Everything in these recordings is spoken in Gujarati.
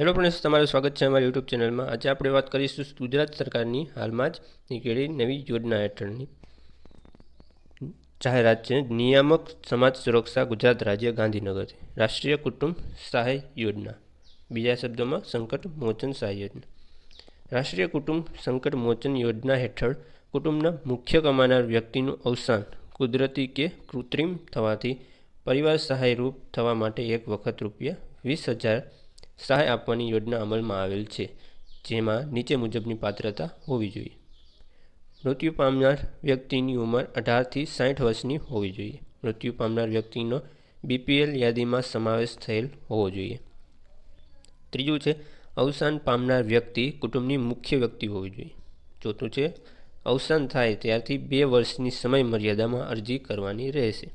હેલો ફ્રેન્ડ્સ તમારું સ્વાગત છે અમારી યુટ્યુબ ચેનલમાં આજે આપણે વાત કરીશું ગુજરાત સરકારની હાલમાં જ નીકળેલી નવી યોજના હેઠળની જાહેરાત છે નિયામક સમાજ સુરક્ષા ગુજરાત રાજ્ય ગાંધીનગર રાષ્ટ્રીય કુટુંબ સહાય યોજના બીજા શબ્દોમાં સંકટ મોચન સહાય યોજના રાષ્ટ્રીય કુટુંબ સંકટ મોચન યોજના હેઠળ કુટુંબના મુખ્ય કમાનાર વ્યક્તિનું અવસાન કુદરતી કે કૃત્રિમ થવાથી પરિવાર સહાયરૂપ થવા માટે એક વખત રૂપિયા વીસ હજાર સહાય આપવાની યોજના અમલમાં આવેલ છે જેમાં નીચે મુજબની પાત્રતા હોવી જોઈએ મૃત્યુ પામનાર વ્યક્તિની ઉંમર અઢારથી સાઠ વર્ષની હોવી જોઈએ મૃત્યુ પામનાર વ્યક્તિનો બીપીએલ યાદીમાં સમાવેશ થયેલ હોવો જોઈએ ત્રીજું છે અવસાન પામનાર વ્યક્તિ કુટુંબની મુખ્ય વ્યક્તિ હોવી જોઈએ ચોથું છે અવસાન થાય ત્યારથી બે વર્ષની સમય મર્યાદામાં અરજી કરવાની રહેશે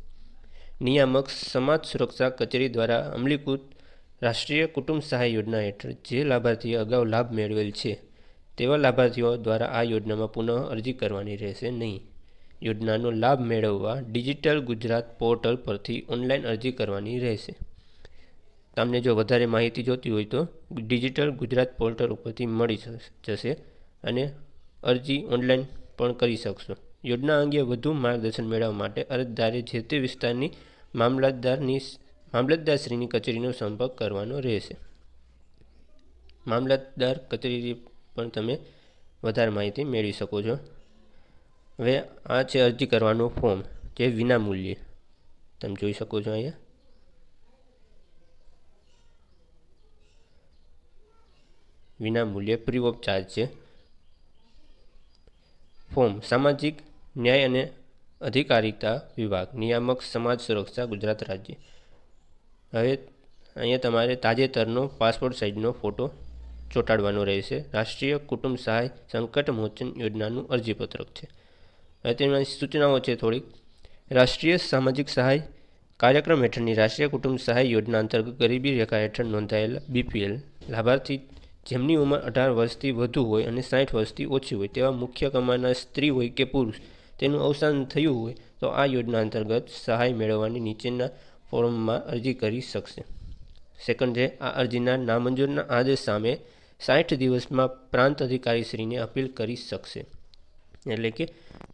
નિયામક સમાજ સુરક્ષા કચેરી દ્વારા અમલીકૃત રાષ્ટ્રીય કુટુંબ સહાય યોજના હેઠળ જે લાભાર્થીએ અગાઉ લાભ મેળવેલ છે તેવા લાભાર્થીઓ દ્વારા આ યોજનામાં પુનઃ અરજી કરવાની રહેશે નહીં યોજનાનો લાભ મેળવવા ડિજિટલ ગુજરાત પોર્ટલ પરથી ઓનલાઈન અરજી કરવાની રહેશે તમને જો વધારે માહિતી જોતી હોય તો ડિજિટલ ગુજરાત પોર્ટલ ઉપરથી મળી જશે અને અરજી ઓનલાઈન પણ કરી શકશો યોજના અંગે વધુ માર્ગદર્શન મેળવવા માટે અરજદારે જે તે વિસ્તારની મામલતદારની મામલતદારશ્રીની કચેરીનો સંપર્ક કરવાનો રહેશે મામલતદાર કચેરી પણ તમે વધારે માહિતી મેળવી શકો છો હવે આ છે અરજી કરવાનું ફોર્મ જે વિનામૂલ્યે તમે જોઈ શકો છો અહીંયા વિનામૂલ્યે ફ્રી ઓફ ચાર્જ છે ફોર્મ સામાજિક ન્યાય અને અધિકારિતા વિભાગ નિયામક સમાજ સુરક્ષા ગુજરાત રાજ્ય હવે અહીંયા તમારે તાજેતરનો પાસપોર્ટ સાઇઝનો ફોટો ચોંટાડવાનો રહેશે રાષ્ટ્રીય કુટુંબ સહાય સંકટ મોચન યોજનાનું અરજીપત્રક છે હવે તેમાં સૂચનાઓ છે થોડીક રાષ્ટ્રીય સામાજિક સહાય કાર્યક્રમ હેઠળની રાષ્ટ્રીય કુટુંબ સહાય યોજના અંતર્ગત ગરીબી રેખા હેઠળ નોંધાયેલા બીપીએલ લાભાર્થી જેમની ઉંમર અઢાર વર્ષથી વધુ હોય અને સાઠ વર્ષથી ઓછી હોય તેવા મુખ્ય કમાનાર સ્ત્રી હોય કે પુરુષ તેનું અવસાન થયું હોય તો આ યોજના અંતર્ગત સહાય મેળવવાની નીચેના ફોરમમાં અરજી કરી શકશે સેકન્ડ છે આ અરજીના નામંજૂરના આદેશ સામે સાઠ દિવસમાં પ્રાંત અધિકારીશ્રીને અપીલ કરી શકશે એટલે કે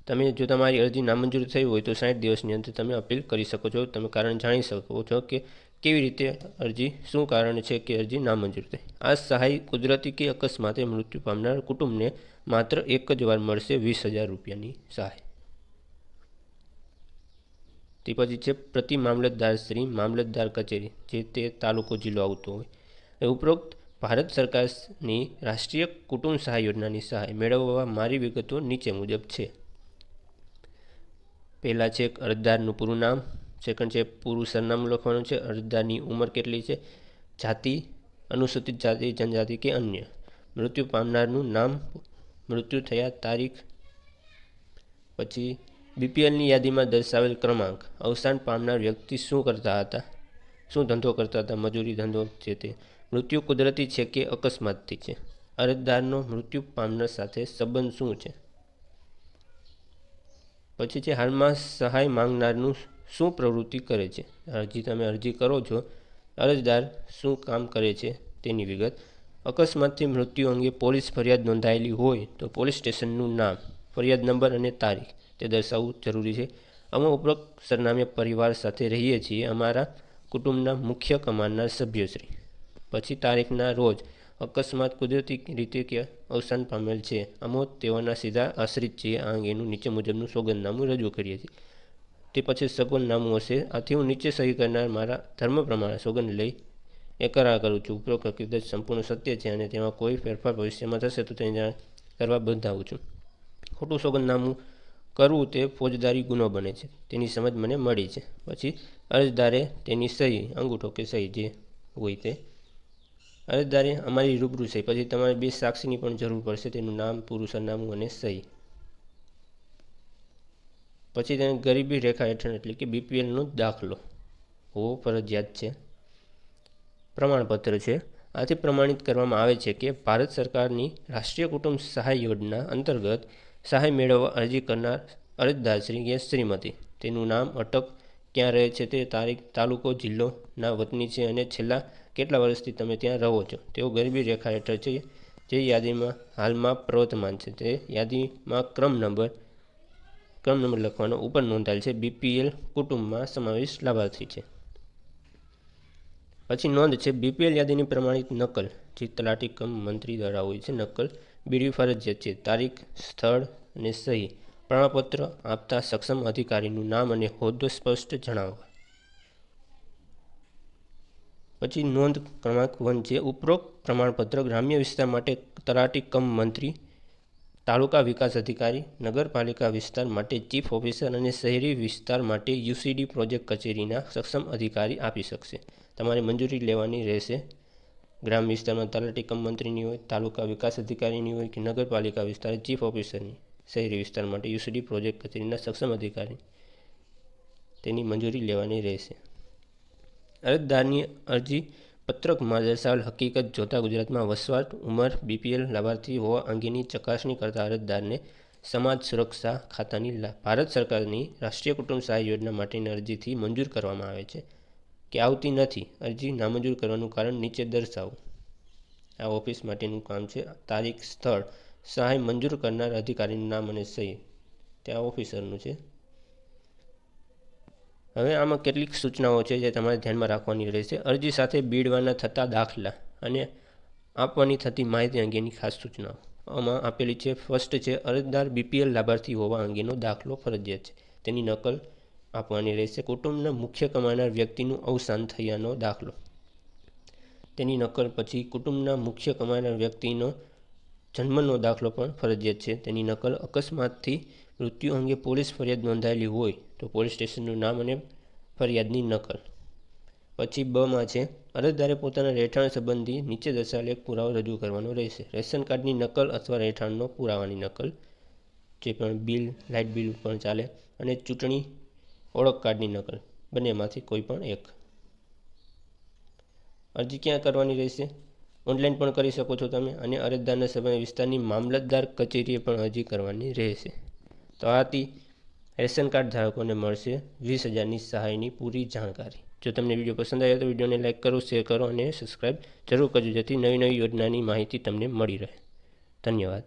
તમે જો તમારી અરજી નામંજૂર થઈ હોય તો સાઠ દિવસની અંદર તમે અપીલ કરી શકો છો તમે કારણ જાણી શકો છો કે કેવી રીતે અરજી શું કારણ છે કે અરજી નામંજૂર થઈ આ સહાય કુદરતી કે અકસ્માતે મૃત્યુ પામનાર કુટુંબને માત્ર એક જ વાર મળશે વીસ હજાર રૂપિયાની સહાય તે પછી છે પ્રતિ મામલતદાર શ્રી મામલતદાર કચેરી જે તે તાલુકો જિલ્લો આવતો હોય એ ઉપરોક્ત ભારત સરકારની રાષ્ટ્રીય કુટુંબ સહાય યોજનાની સહાય મેળવવા મારી વિગતો નીચે મુજબ છે પહેલાં છે અરજદારનું પૂરું નામ સેકન્ડ છે પૂરું સરનામું લખવાનું છે અરજદારની ઉંમર કેટલી છે જાતિ અનુસૂચિત જાતિ જનજાતિ કે અન્ય મૃત્યુ પામનારનું નામ મૃત્યુ થયા તારીખ પછી બીપીએલની યાદીમાં દર્શાવેલ ક્રમાંક અવસાન પામનાર વ્યક્તિ શું કરતા હતા શું ધંધો કરતા હતા મજૂરી ધંધો છે તે મૃત્યુ કુદરતી છે કે અકસ્માતથી છે અરજદારનો મૃત્યુ પામનાર સાથે સંબંધ શું છે પછી છે હાલમાં સહાય માંગનારનું શું પ્રવૃત્તિ કરે છે અરજી તમે અરજી કરો છો અરજદાર શું કામ કરે છે તેની વિગત અકસ્માતથી મૃત્યુ અંગે પોલીસ ફરિયાદ નોંધાયેલી હોય તો પોલીસ સ્ટેશનનું નામ ફરિયાદ નંબર અને તારીખ તે દર્શાવવું જરૂરી છે અમે ઉપરોક્ત સરનામે પરિવાર સાથે રહીએ છીએ અમારા કુટુંબના મુખ્ય કમાનનાર સભ્યશ્રી પછી તારીખના રોજ અકસ્માત કુદરતી રીતે કે અવસાન પામેલ છે અમો તેઓના સીધા આશ્રિત છીએ આ અંગેનું નીચે મુજબનું સોગંદનામું રજૂ કરીએ છીએ તે પછી સગવડનામું હશે આથી હું નીચે સહી કરનાર મારા ધર્મ પ્રમાણે સોગંદ લઈ એકરા કરું છું ઉપરોક્ત હકીકત સંપૂર્ણ સત્ય છે અને તેમાં કોઈ ફેરફાર ભવિષ્યમાં થશે તો તેને જાણ કરવા બંધાવું છું ખોટું સોગંદનામું કરવું તે ફોજદારી ગુનો બને છે તેની સમજ મને મળી છે પછી અરજદારે તેની સહી અંગૂઠો કે સહી જે હોય તે અરજદારે અમારી રૂબરૂ સહી પછી તમારે બે સાક્ષીની પણ જરૂર પડશે તેનું નામ પુરુષ સરનામું અને સહી પછી તેને ગરીબી રેખા હેઠળ એટલે કે બીપીએલનો દાખલો હોવો ફરજિયાત છે પ્રમાણપત્ર છે આથી પ્રમાણિત કરવામાં આવે છે કે ભારત સરકારની રાષ્ટ્રીય કુટુંબ સહાય યોજના અંતર્ગત સહાય મેળવવા અરજી કરનાર અરજદારશ્રી એ શ્રીમતી તેનું નામ અટક ક્યાં રહે છે તે તારીખ તાલુકો જિલ્લોના વતની છે અને છેલ્લા કેટલા વર્ષથી તમે ત્યાં રહો છો તેઓ ગરીબી રેખા હેઠળ છે જે યાદીમાં હાલમાં પ્રવર્તમાન છે તે યાદીમાં ક્રમ નંબર ક્રમ નંબર લખવાનો ઉપર નોંધાયેલ છે બીપીએલ કુટુંબમાં સમાવેશ લાભાર્થી છે પછી નોંધ છે બીપીએલ યાદીની પ્રમાણિત નકલ જે તલાટી કમ મંત્રી દ્વારા હોય છે નકલ બીડી ફરજિયાત છે તારીખ સ્થળ અને સહી પ્રમાણપત્ર આપતા સક્ષમ અધિકારીનું નામ અને હોદ્દો સ્પષ્ટ જણાવવા પછી નોંધ ક્રમાંક વન છે ઉપરોક્ત પ્રમાણપત્ર ગ્રામ્ય વિસ્તાર માટે તલાટી કમ મંત્રી તાલુકા વિકાસ અધિકારી નગરપાલિકા વિસ્તાર માટે ચીફ ઓફિસર અને શહેરી વિસ્તાર માટે યુસીડી પ્રોજેક્ટ કચેરીના સક્ષમ અધિકારી આપી શકશે તમારે મંજૂરી લેવાની રહેશે ગ્રામ વિસ્તારમાં તલાટી કમ મંત્રીની હોય તાલુકા વિકાસ અધિકારીની હોય કે નગરપાલિકા વિસ્તાર ચીફ ઓફિસરની શહેરી વિસ્તાર માટે યુસીડી પ્રોજેક્ટ કચેરીના સક્ષમ અધિકારી તેની મંજૂરી લેવાની રહેશે અરજદારની અરજી પત્રકમાં દર્શાવેલ હકીકત જોતા ગુજરાતમાં વસવાટ ઉંમર બીપીએલ લાભાર્થી હોવા અંગેની ચકાસણી કરતા અરજદારને સમાજ સુરક્ષા ખાતાની ભારત સરકારની રાષ્ટ્રીય કુટુંબ સહાય યોજના માટેની અરજીથી મંજૂર કરવામાં આવે છે કે આવતી નથી અરજી નામંજૂર કરવાનું કારણ નીચે દર્શાવો આ ઓફિસ માટેનું કામ છે તારીખ સ્થળ સહાય મંજૂર કરનાર અધિકારીનું નામ અને સહી ત્યાં ઓફિસરનું છે હવે આમાં કેટલીક સૂચનાઓ છે જે તમારે ધ્યાનમાં રાખવાની રહેશે અરજી સાથે બીડવાના થતા દાખલા અને આપવાની થતી માહિતી અંગેની ખાસ સૂચનાઓ આમાં આપેલી છે ફર્સ્ટ છે અરજદાર બીપીએલ લાભાર્થી હોવા અંગેનો દાખલો ફરજિયાત છે તેની નકલ આપવાની રહેશે કુટુંબના મુખ્ય કમાનાર વ્યક્તિનું અવસાન થયાનો દાખલો તેની નકલ પછી કુટુંબના મુખ્ય કમાનાર વ્યક્તિનો જન્મનો દાખલો પણ ફરજિયાત છે તેની નકલ અકસ્માતથી મૃત્યુ અંગે પોલીસ ફરિયાદ નોંધાયેલી હોય તો પોલીસ સ્ટેશનનું નામ અને ફરિયાદની નકલ પછી બમાં છે અરજદારે પોતાના રહેઠાણ સંબંધી નીચે દર્શાવેલ એક પુરાવો રજૂ કરવાનો રહેશે રેશન કાર્ડની નકલ અથવા રહેઠાણનો પુરાવાની નકલ જે પણ બિલ લાઇટ બિલ પણ ચાલે અને ચૂંટણી ઓળખ કાર્ડની નકલ બંનેમાંથી કોઈ પણ એક અરજી ક્યાં કરવાની રહેશે ઓનલાઈન પણ કરી શકો છો તમે અને અરજદારના સભા વિસ્તારની મામલતદાર કચેરીએ પણ અરજી કરવાની રહેશે તો આથી રેશન કાર્ડ ધારકોને મળશે વીસ હજારની સહાયની પૂરી જાણકારી જો તમને વિડીયો પસંદ આવ્યો તો વિડીયોને લાઇક કરો શેર કરો અને સબસ્ક્રાઈબ જરૂર કરજો જેથી નવી નવી યોજનાની માહિતી તમને મળી રહે ધન્યવાદ